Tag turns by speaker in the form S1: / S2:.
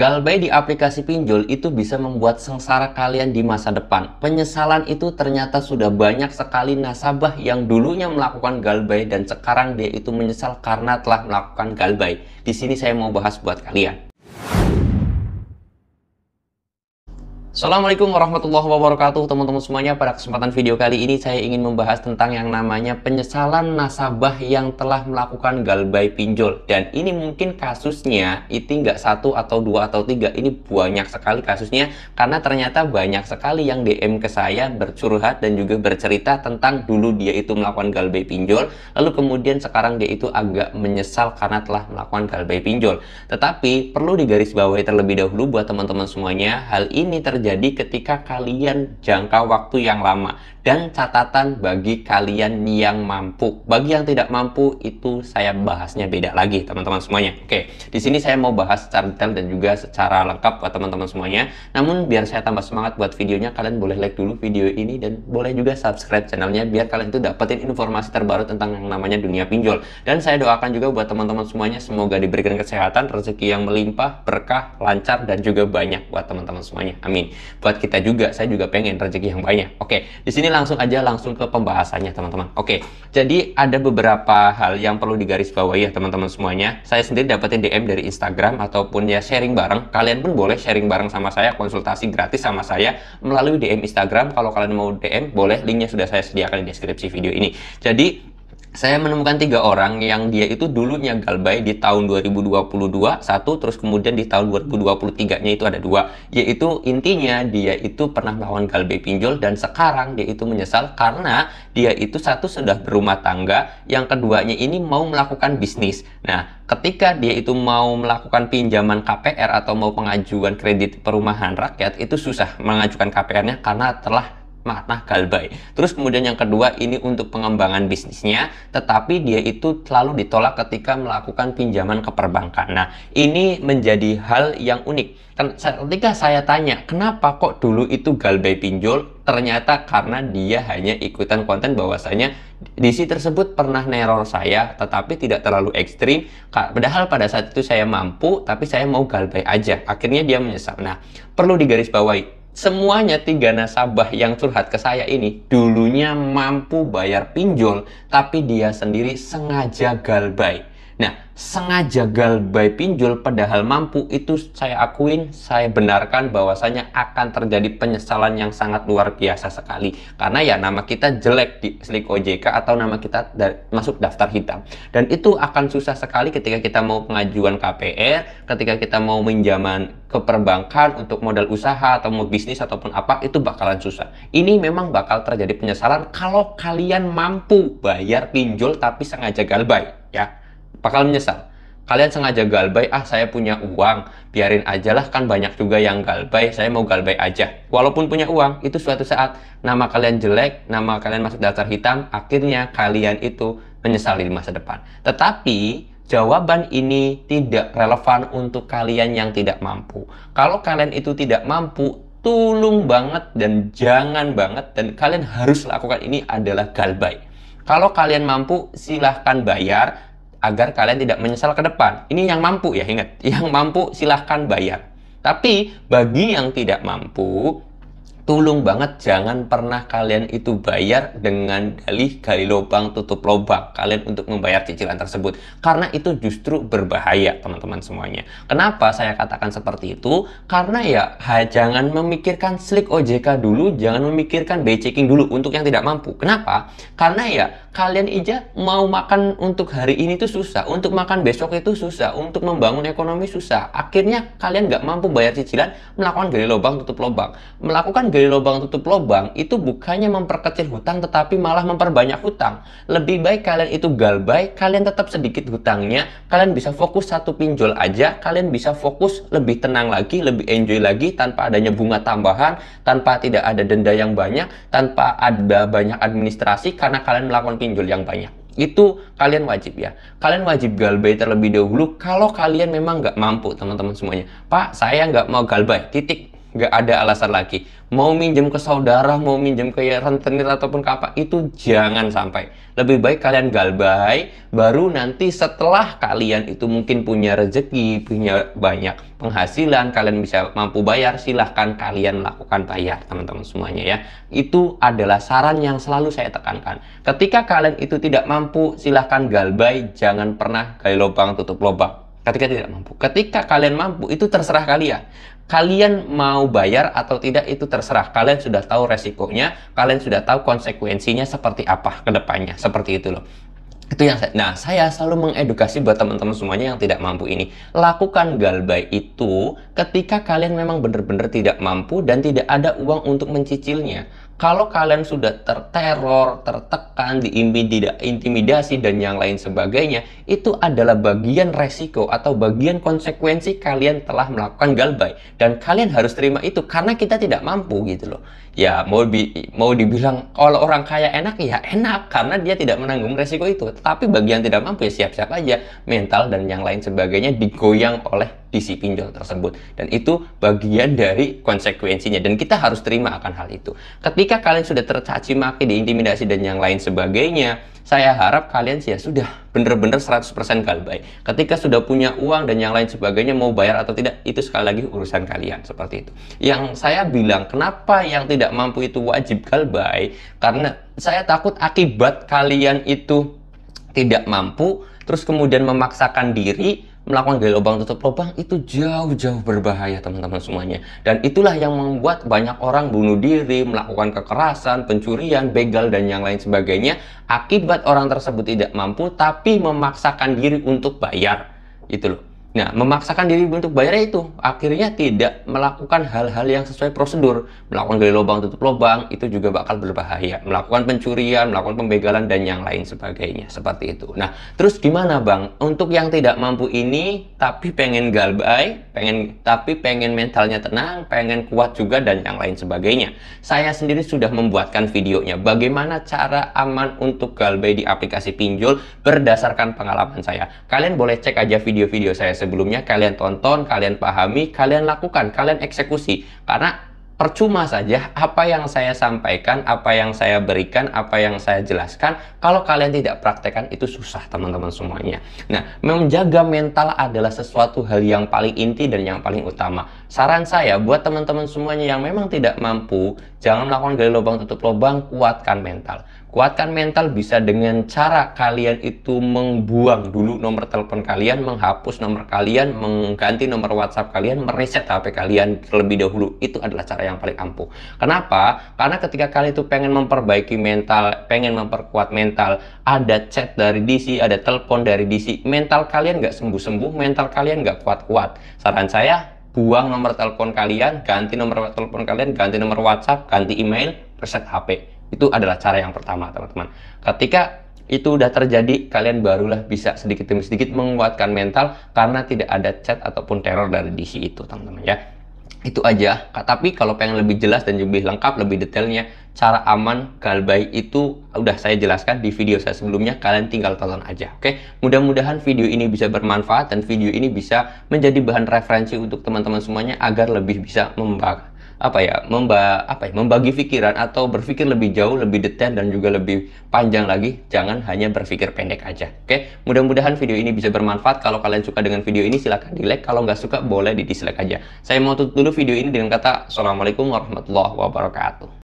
S1: Galbay di aplikasi pinjol itu bisa membuat sengsara kalian di masa depan. Penyesalan itu ternyata sudah banyak sekali nasabah yang dulunya melakukan galbay dan sekarang dia itu menyesal karena telah melakukan galbay. Di sini saya mau bahas buat kalian. Assalamualaikum warahmatullahi wabarakatuh teman-teman semuanya pada kesempatan video kali ini saya ingin membahas tentang yang namanya penyesalan nasabah yang telah melakukan galbay pinjol dan ini mungkin kasusnya itu nggak satu atau dua atau tiga ini banyak sekali kasusnya karena ternyata banyak sekali yang DM ke saya bercurhat dan juga bercerita tentang dulu dia itu melakukan galbay pinjol lalu kemudian sekarang dia itu agak menyesal karena telah melakukan galbay pinjol tetapi perlu digarisbawahi terlebih dahulu buat teman-teman semuanya hal ini terjadi terjadi ketika kalian jangka waktu yang lama. Dan catatan bagi kalian yang mampu. Bagi yang tidak mampu, itu saya bahasnya beda lagi, teman-teman semuanya. Oke, di sini saya mau bahas secara detail dan juga secara lengkap buat teman-teman semuanya. Namun, biar saya tambah semangat buat videonya, kalian boleh like dulu video ini dan boleh juga subscribe channelnya biar kalian itu dapetin informasi terbaru tentang yang namanya dunia pinjol. Dan saya doakan juga buat teman-teman semuanya, semoga diberikan kesehatan, rezeki yang melimpah, berkah, lancar, dan juga banyak buat teman-teman semuanya. Amin buat kita juga. Saya juga pengen rezeki yang banyak. Oke, di sini langsung aja langsung ke pembahasannya teman-teman. Oke, jadi ada beberapa hal yang perlu digarisbawahi ya teman-teman semuanya. Saya sendiri dapetin DM dari Instagram ataupun ya sharing bareng. Kalian pun boleh sharing bareng sama saya, konsultasi gratis sama saya melalui DM Instagram. Kalau kalian mau DM, boleh linknya sudah saya sediakan di deskripsi video ini. Jadi saya menemukan tiga orang yang dia itu dulunya galbay di tahun 2022 satu terus kemudian di tahun 2023 nya itu ada dua yaitu intinya dia itu pernah melawan galbay pinjol dan sekarang dia itu menyesal karena dia itu satu sudah berumah tangga yang keduanya ini mau melakukan bisnis nah ketika dia itu mau melakukan pinjaman KPR atau mau pengajuan kredit perumahan rakyat itu susah mengajukan KPR nya karena telah Mata Galbay. Terus kemudian yang kedua ini untuk pengembangan bisnisnya, tetapi dia itu selalu ditolak ketika melakukan pinjaman ke perbankan. Nah, ini menjadi hal yang unik. Ketika saya tanya, kenapa kok dulu itu Galbay pinjol? Ternyata karena dia hanya ikutan konten bahwasanya DC tersebut pernah neror saya, tetapi tidak terlalu ekstrim. Padahal pada saat itu saya mampu, tapi saya mau Galbay aja. Akhirnya dia menyesal. Nah, perlu digarisbawahi, Semuanya tiga nasabah yang curhat ke saya ini dulunya mampu bayar pinjol, tapi dia sendiri sengaja galbay. Nah, sengaja galbai pinjol padahal mampu itu saya akuin, saya benarkan bahwasanya akan terjadi penyesalan yang sangat luar biasa sekali. Karena ya nama kita jelek di slik OJK atau nama kita da masuk daftar hitam. Dan itu akan susah sekali ketika kita mau pengajuan KPR, ketika kita mau minjaman ke perbankan untuk modal usaha atau mau bisnis ataupun apa, itu bakalan susah. Ini memang bakal terjadi penyesalan kalau kalian mampu bayar pinjol tapi sengaja galbai ya bakal menyesal kalian sengaja galbay ah saya punya uang biarin aja lah kan banyak juga yang galbay saya mau galbay aja walaupun punya uang itu suatu saat nama kalian jelek nama kalian masuk daftar hitam akhirnya kalian itu menyesal di masa depan tetapi jawaban ini tidak relevan untuk kalian yang tidak mampu kalau kalian itu tidak mampu tulung banget dan jangan banget dan kalian harus lakukan ini adalah galbay kalau kalian mampu silahkan bayar agar kalian tidak menyesal ke depan. Ini yang mampu ya, ingat. Yang mampu silahkan bayar. Tapi bagi yang tidak mampu, tolong banget jangan pernah kalian itu bayar dengan dalih gali lubang tutup lubang kalian untuk membayar cicilan tersebut karena itu justru berbahaya teman-teman semuanya kenapa saya katakan seperti itu karena ya ha, jangan memikirkan slick OJK dulu jangan memikirkan bay checking dulu untuk yang tidak mampu kenapa karena ya kalian aja mau makan untuk hari ini itu susah untuk makan besok itu susah untuk membangun ekonomi susah akhirnya kalian nggak mampu bayar cicilan melakukan gali lubang tutup lubang melakukan gali gali lubang tutup lubang itu bukannya memperkecil hutang tetapi malah memperbanyak hutang. Lebih baik kalian itu galbay, kalian tetap sedikit hutangnya, kalian bisa fokus satu pinjol aja, kalian bisa fokus lebih tenang lagi, lebih enjoy lagi tanpa adanya bunga tambahan, tanpa tidak ada denda yang banyak, tanpa ada banyak administrasi karena kalian melakukan pinjol yang banyak itu kalian wajib ya kalian wajib galbay terlebih dahulu kalau kalian memang nggak mampu teman-teman semuanya pak saya nggak mau galbay titik nggak ada alasan lagi mau minjem ke saudara mau minjem ke ya rentenir ataupun ke apa itu jangan sampai lebih baik kalian galbay baru nanti setelah kalian itu mungkin punya rezeki punya banyak penghasilan kalian bisa mampu bayar silahkan kalian lakukan bayar teman-teman semuanya ya itu adalah saran yang selalu saya tekankan ketika kalian itu tidak mampu silahkan galbay jangan pernah gali lubang tutup lubang ketika tidak mampu. Ketika kalian mampu, itu terserah kalian. Kalian mau bayar atau tidak itu terserah. Kalian sudah tahu resikonya, kalian sudah tahu konsekuensinya seperti apa kedepannya Seperti itu loh. Itu yang saya, nah saya selalu mengedukasi buat teman-teman semuanya yang tidak mampu ini. Lakukan galbay itu ketika kalian memang benar-benar tidak mampu dan tidak ada uang untuk mencicilnya. Kalau kalian sudah terteror, tertekan, diintimidasi, dan yang lain sebagainya, itu adalah bagian resiko atau bagian konsekuensi kalian telah melakukan galbay. Dan kalian harus terima itu karena kita tidak mampu gitu loh. Ya mau, bi mau dibilang kalau orang kaya enak ya enak karena dia tidak menanggung resiko itu. Tapi bagian tidak mampu ya siap-siap aja mental dan yang lain sebagainya digoyang oleh disi pinjol tersebut. Dan itu bagian dari konsekuensinya dan kita harus terima akan hal itu. Ketika Ketika kalian sudah tercaci maki, diintimidasi dan yang lain sebagainya, saya harap kalian sih ya sudah benar-benar 100% galbay. Ketika sudah punya uang dan yang lain sebagainya mau bayar atau tidak, itu sekali lagi urusan kalian seperti itu. Yang saya bilang, kenapa yang tidak mampu itu wajib galbay? Karena saya takut akibat kalian itu tidak mampu, terus kemudian memaksakan diri, melakukan gali lubang tutup lubang itu jauh-jauh berbahaya teman-teman semuanya. Dan itulah yang membuat banyak orang bunuh diri, melakukan kekerasan, pencurian, begal, dan yang lain sebagainya. Akibat orang tersebut tidak mampu tapi memaksakan diri untuk bayar. Itu loh. Nah, memaksakan diri untuk bayar itu akhirnya tidak melakukan hal-hal yang sesuai prosedur. Melakukan gali lubang tutup lubang itu juga bakal berbahaya. Melakukan pencurian, melakukan pembegalan dan yang lain sebagainya seperti itu. Nah, terus gimana Bang? Untuk yang tidak mampu ini tapi pengen galbay, pengen tapi pengen mentalnya tenang, pengen kuat juga dan yang lain sebagainya. Saya sendiri sudah membuatkan videonya bagaimana cara aman untuk galbay di aplikasi pinjol berdasarkan pengalaman saya. Kalian boleh cek aja video-video saya sebelumnya, kalian tonton, kalian pahami, kalian lakukan, kalian eksekusi. Karena percuma saja apa yang saya sampaikan, apa yang saya berikan, apa yang saya jelaskan, kalau kalian tidak praktekkan itu susah teman-teman semuanya. Nah, menjaga mental adalah sesuatu hal yang paling inti dan yang paling utama. Saran saya buat teman-teman semuanya yang memang tidak mampu, jangan melakukan gali lubang tutup lubang, kuatkan mental. Kuatkan mental bisa dengan cara kalian itu membuang dulu nomor telepon kalian, menghapus nomor kalian, mengganti nomor WhatsApp kalian, mereset HP kalian terlebih dahulu. Itu adalah cara yang paling ampuh. Kenapa? Karena ketika kalian itu pengen memperbaiki mental, pengen memperkuat mental, ada chat dari DC, ada telepon dari DC, mental kalian nggak sembuh-sembuh, mental kalian nggak kuat-kuat. Saran saya, buang nomor telepon kalian, ganti nomor telepon kalian, ganti nomor WhatsApp, ganti email, reset HP itu adalah cara yang pertama, teman-teman. Ketika itu udah terjadi, kalian barulah bisa sedikit demi sedikit menguatkan mental karena tidak ada chat ataupun teror dari DC itu, teman-teman ya. Itu aja. Tapi kalau pengen lebih jelas dan lebih lengkap, lebih detailnya, cara aman galbay itu udah saya jelaskan di video saya sebelumnya. Kalian tinggal tonton aja, oke? Mudah-mudahan video ini bisa bermanfaat dan video ini bisa menjadi bahan referensi untuk teman-teman semuanya agar lebih bisa membangun apa ya memba apa ya membagi pikiran atau berpikir lebih jauh lebih detail dan juga lebih panjang lagi jangan hanya berpikir pendek aja oke mudah-mudahan video ini bisa bermanfaat kalau kalian suka dengan video ini silahkan di like kalau nggak suka boleh di dislike aja saya mau tutup dulu video ini dengan kata assalamualaikum warahmatullahi wabarakatuh